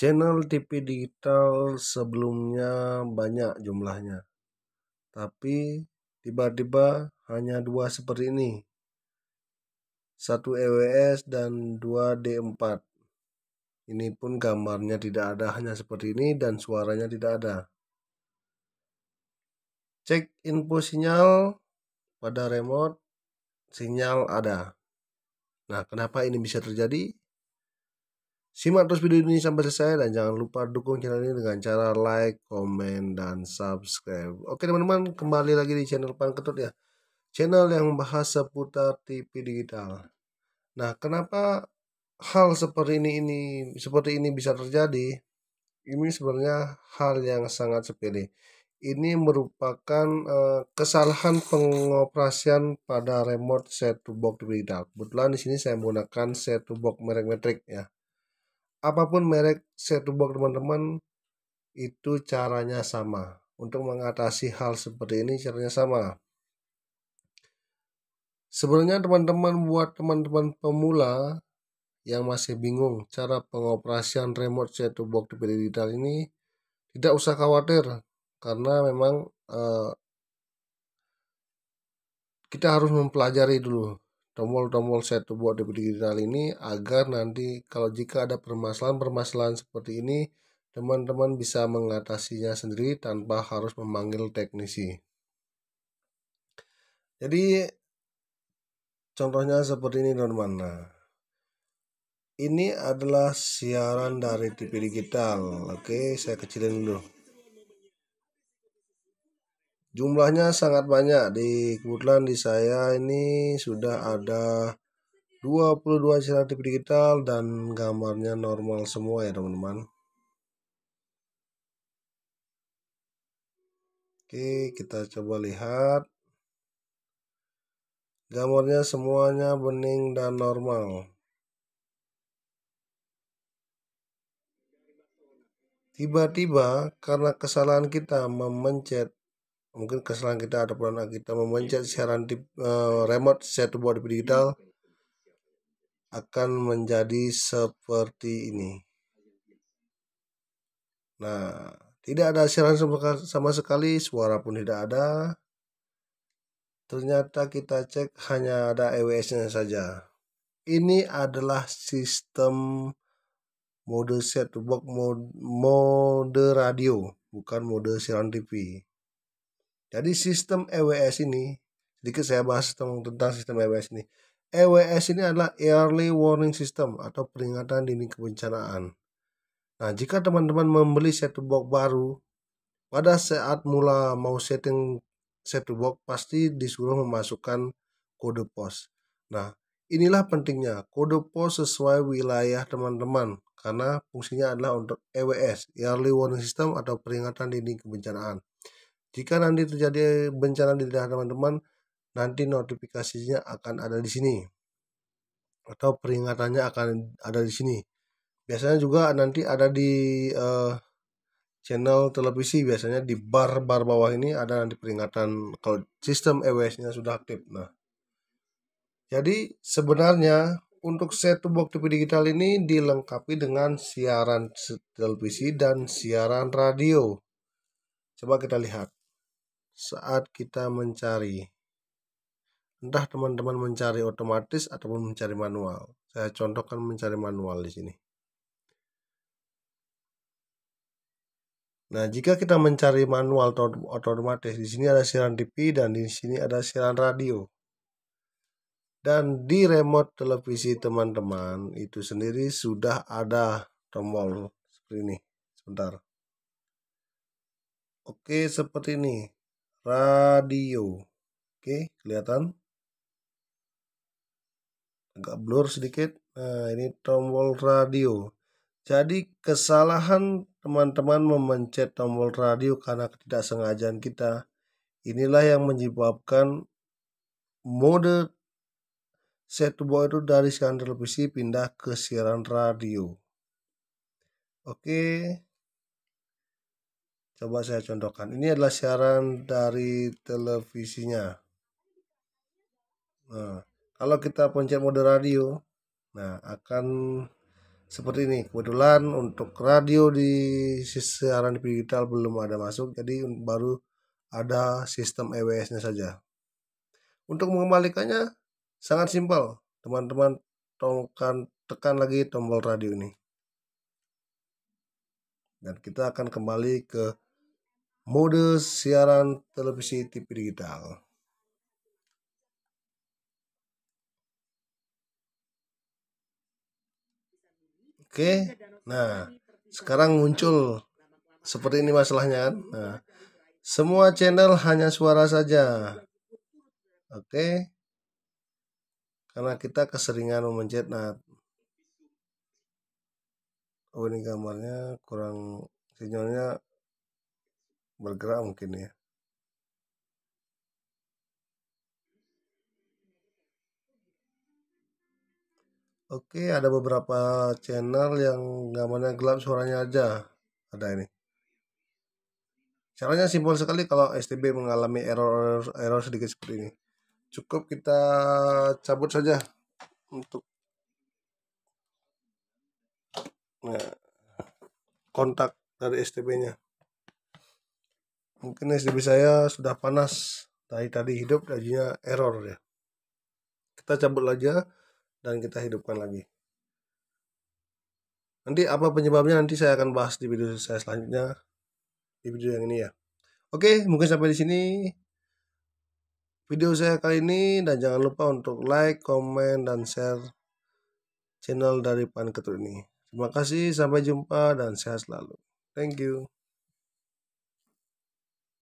Channel TV digital sebelumnya banyak jumlahnya, tapi tiba-tiba hanya dua seperti ini, satu EWS dan dua D4. Ini pun gambarnya tidak ada hanya seperti ini dan suaranya tidak ada. Cek info sinyal pada remote, sinyal ada. Nah, kenapa ini bisa terjadi? Simak terus video ini sampai selesai dan jangan lupa dukung channel ini dengan cara like, komen, dan subscribe. Oke teman-teman, kembali lagi di channel Pan Ketut ya. Channel yang membahas seputar TV digital. Nah, kenapa hal seperti ini ini seperti ini bisa terjadi? Ini sebenarnya hal yang sangat sepele. Ini merupakan uh, kesalahan pengoperasian pada remote set to box digital. Kebetulan di sini saya menggunakan set to box merek Matrix ya apapun merek setubok teman-teman itu caranya sama untuk mengatasi hal seperti ini caranya sama sebenarnya teman-teman buat teman-teman pemula yang masih bingung cara pengoperasian remote setubok box TV digital ini tidak usah khawatir karena memang uh, kita harus mempelajari dulu tombol-tombol set buat di digital ini agar nanti kalau jika ada permasalahan-permasalahan seperti ini teman-teman bisa mengatasinya sendiri tanpa harus memanggil teknisi. Jadi contohnya seperti ini teman-teman. Nah, ini adalah siaran dari TV digital. Oke, saya kecilin dulu jumlahnya sangat banyak di kebetulan di saya ini sudah ada 22 siratip digital dan gambarnya normal semua ya teman-teman Oke kita coba lihat gambarnya semuanya bening dan normal Tiba-tiba karena kesalahan kita memencet mungkin kesalahan kita ada pernah kita memencet iya. siaran di uh, remote set board digital iya, akan menjadi seperti ini. Nah, tidak ada siaran sama sekali, suara pun tidak ada. Ternyata kita cek hanya ada EWS-nya saja. Ini adalah sistem mode set box mode, mode radio, bukan mode siaran TV. Jadi sistem EWS ini, sedikit saya bahas tentang sistem EWS ini. EWS ini adalah Early Warning System atau peringatan dini kebencanaan. Nah, jika teman-teman membeli set box baru, pada saat mula mau setting set box pasti disuruh memasukkan kode pos. Nah, inilah pentingnya kode pos sesuai wilayah teman-teman karena fungsinya adalah untuk EWS, Early Warning System atau peringatan dini kebencanaan. Jika nanti terjadi bencana di daerah teman-teman, nanti notifikasinya akan ada di sini atau peringatannya akan ada di sini. Biasanya juga nanti ada di uh, channel televisi biasanya di bar-bar bawah ini ada nanti peringatan kalau sistem EWS-nya sudah aktif. Nah, jadi sebenarnya untuk set box TV digital ini dilengkapi dengan siaran televisi dan siaran radio. Coba kita lihat saat kita mencari. Entah teman-teman mencari otomatis ataupun mencari manual. Saya contohkan mencari manual di sini. Nah, jika kita mencari manual atau otomatis, di sini ada siaran TV dan di sini ada siaran radio. Dan di remote televisi teman-teman itu sendiri sudah ada tombol seperti ini. Sebentar. Oke, seperti ini radio. Oke, kelihatan? Agak blur sedikit. Nah, ini tombol radio. Jadi kesalahan teman-teman memencet tombol radio karena ketidaksengajaan kita inilah yang menyebabkan mode set box itu dari siaran televisi pindah ke siaran radio. Oke, Coba saya contohkan. Ini adalah siaran dari televisinya. Nah, kalau kita pencet mode radio, nah akan seperti ini. Kebetulan untuk radio di siaran digital belum ada masuk, jadi baru ada sistem EWS-nya saja. Untuk mengembalikannya sangat simpel. Teman-teman tekan tekan lagi tombol radio ini. Dan kita akan kembali ke mode siaran televisi TV digital. Oke, nah sekarang muncul seperti ini masalahnya kan. Nah, semua channel hanya suara saja. Oke, karena kita keseringan memencet nah oh ini gambarnya kurang sinyalnya bergerak mungkin ya Oke, ada beberapa channel yang gambarnya gelap suaranya aja. Ada ini. Caranya simpel sekali kalau STB mengalami error error sedikit seperti ini. Cukup kita cabut saja untuk eh, kontak dari STB-nya mungkin SDB saya sudah panas dari tadi hidup gajinya error ya kita cabut aja dan kita hidupkan lagi nanti apa penyebabnya nanti saya akan bahas di video saya selanjutnya di video yang ini ya oke mungkin sampai di sini video saya kali ini dan jangan lupa untuk like comment, dan share channel dari Pan ketur ini terima kasih sampai jumpa dan sehat selalu thank you